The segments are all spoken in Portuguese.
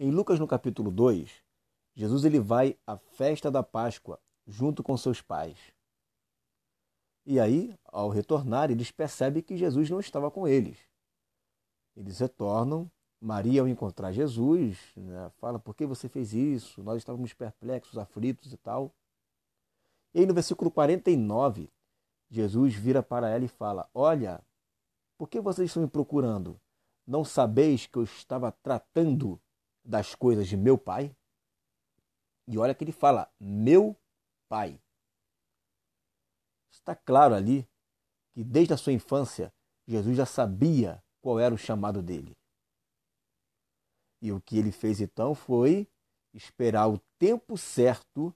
Em Lucas no capítulo 2, Jesus ele vai à festa da Páscoa junto com seus pais. E aí, ao retornar, eles percebem que Jesus não estava com eles. Eles retornam. Maria, ao encontrar Jesus, né, fala: Por que você fez isso? Nós estávamos perplexos, aflitos e tal. E aí, no versículo 49, Jesus vira para ela e fala: Olha, por que vocês estão me procurando? Não sabeis que eu estava tratando das coisas de meu pai. E olha que ele fala: meu pai. Está claro ali que desde a sua infância Jesus já sabia qual era o chamado dele. E o que ele fez então foi esperar o tempo certo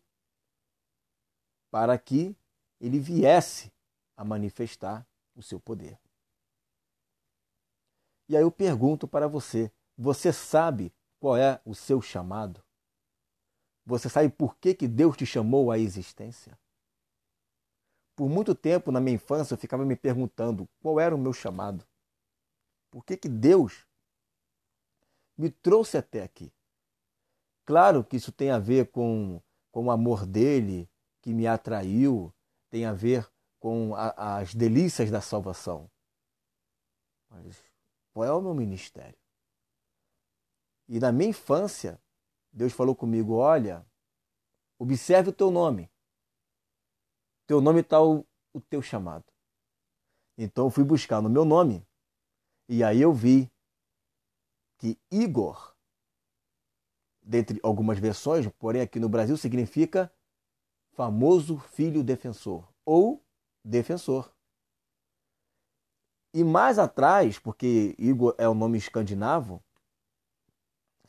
para que ele viesse a manifestar o seu poder. E aí eu pergunto para você: você sabe qual é o seu chamado? Você sabe por que, que Deus te chamou à existência? Por muito tempo na minha infância eu ficava me perguntando qual era o meu chamado. Por que, que Deus me trouxe até aqui? Claro que isso tem a ver com, com o amor dele que me atraiu, tem a ver com a, as delícias da salvação. Mas qual é o meu ministério? E na minha infância, Deus falou comigo: olha, observe o teu nome. Teu nome está o, o teu chamado. Então eu fui buscar no meu nome. E aí eu vi que Igor, dentre algumas versões, porém aqui no Brasil significa famoso filho defensor ou defensor. E mais atrás, porque Igor é o um nome escandinavo,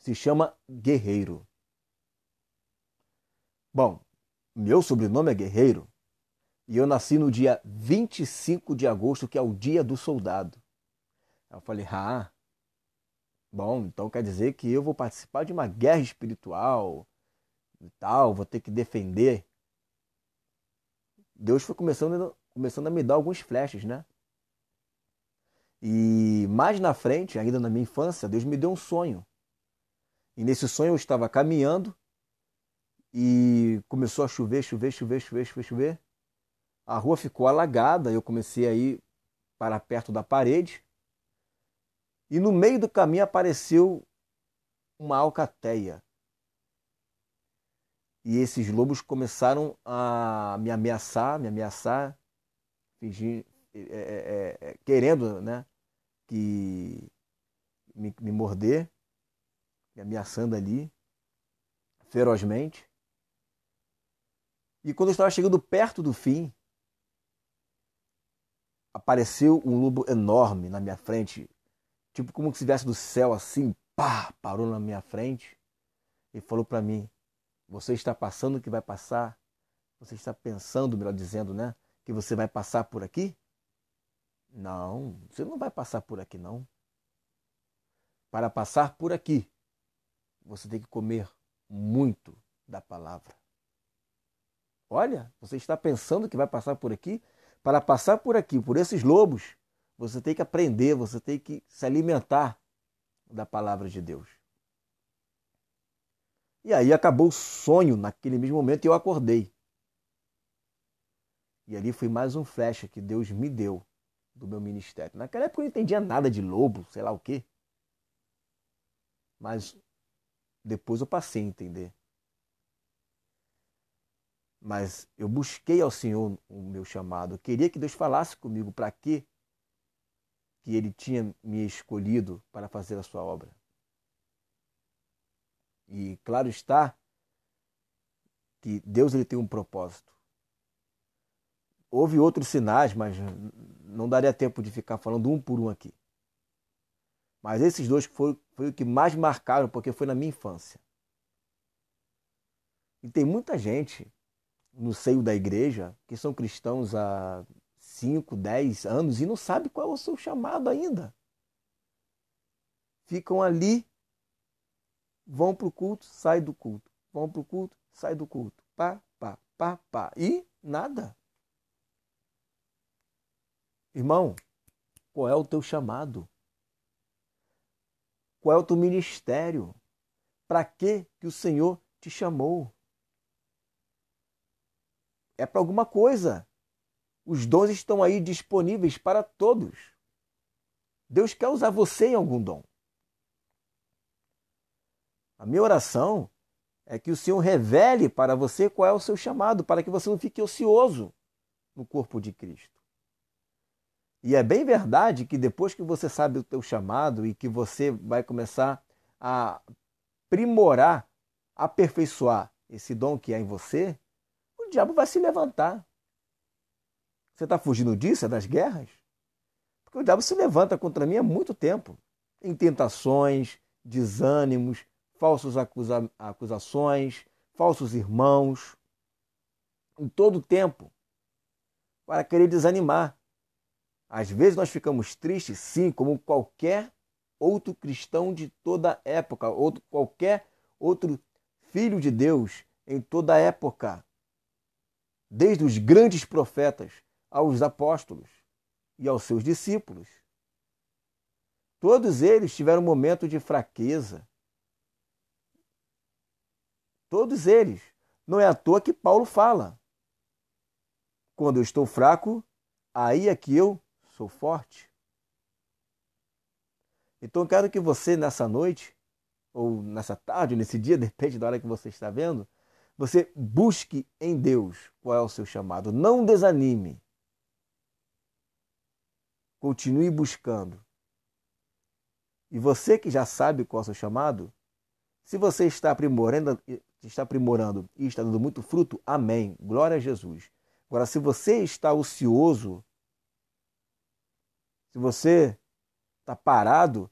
se chama Guerreiro. Bom, meu sobrenome é Guerreiro e eu nasci no dia 25 de agosto, que é o dia do soldado. Eu falei, ah, bom, então quer dizer que eu vou participar de uma guerra espiritual e tal, vou ter que defender. Deus foi começando, começando a me dar alguns flashes, né? E mais na frente, ainda na minha infância, Deus me deu um sonho. E nesse sonho eu estava caminhando e começou a chover, chover, chover, chover, chover, chover. A rua ficou alagada, eu comecei a ir para perto da parede. E no meio do caminho apareceu uma alcateia. E esses lobos começaram a me ameaçar, me ameaçar, fingindo, é, é, é, é querendo né, que me, me morder me ameaçando ali, ferozmente. E quando eu estava chegando perto do fim, apareceu um lobo enorme na minha frente, tipo como que se viesse do céu assim, pá, parou na minha frente e falou para mim: "Você está passando o que vai passar? Você está pensando, melhor dizendo, né, que você vai passar por aqui? Não, você não vai passar por aqui não. Para passar por aqui, você tem que comer muito da palavra. Olha, você está pensando que vai passar por aqui? Para passar por aqui, por esses lobos, você tem que aprender, você tem que se alimentar da palavra de Deus. E aí acabou o sonho naquele mesmo momento e eu acordei. E ali foi mais um flecha que Deus me deu do meu ministério. Naquela época eu não entendia nada de lobo, sei lá o quê. Mas depois eu passei a entender. Mas eu busquei ao Senhor o meu chamado. Eu queria que Deus falasse comigo para quê que Ele tinha me escolhido para fazer a sua obra. E claro está que Deus ele tem um propósito. Houve outros sinais, mas não daria tempo de ficar falando um por um aqui. Mas esses dois foi o que mais marcaram, porque foi na minha infância. E tem muita gente no seio da igreja que são cristãos há 5, 10 anos e não sabe qual é o seu chamado ainda. Ficam ali, vão para o culto, saem do culto, vão para o culto, saem do culto, pá, pá, pá, pá, e nada. Irmão, qual é o teu chamado? Qual é o teu ministério? Para que que o Senhor te chamou? É para alguma coisa. Os dons estão aí disponíveis para todos. Deus quer usar você em algum dom. A minha oração é que o Senhor revele para você qual é o seu chamado, para que você não fique ocioso no corpo de Cristo. E é bem verdade que depois que você sabe o teu chamado e que você vai começar a aprimorar, aperfeiçoar esse dom que há em você, o diabo vai se levantar. Você está fugindo disso, é das guerras? Porque o diabo se levanta contra mim há muito tempo em tentações, desânimos, falsas acusa acusações, falsos irmãos, em todo o tempo, para querer desanimar às vezes nós ficamos tristes, sim, como qualquer outro cristão de toda época, ou qualquer outro filho de Deus em toda época, desde os grandes profetas aos apóstolos e aos seus discípulos. Todos eles tiveram um momento de fraqueza. Todos eles. Não é à toa que Paulo fala. Quando eu estou fraco, aí é que eu sou forte. Então eu quero que você nessa noite, ou nessa tarde, ou nesse dia, depende da hora que você está vendo, você busque em Deus qual é o seu chamado. Não desanime. Continue buscando. E você que já sabe qual é o seu chamado, se você está aprimorando, está aprimorando e está dando muito fruto, amém. Glória a Jesus. Agora, se você está ocioso, se você está parado,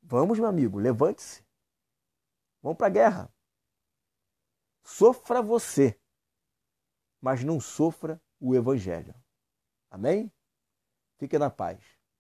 vamos, meu amigo, levante-se. Vamos para a guerra. Sofra você, mas não sofra o Evangelho. Amém? Fique na paz.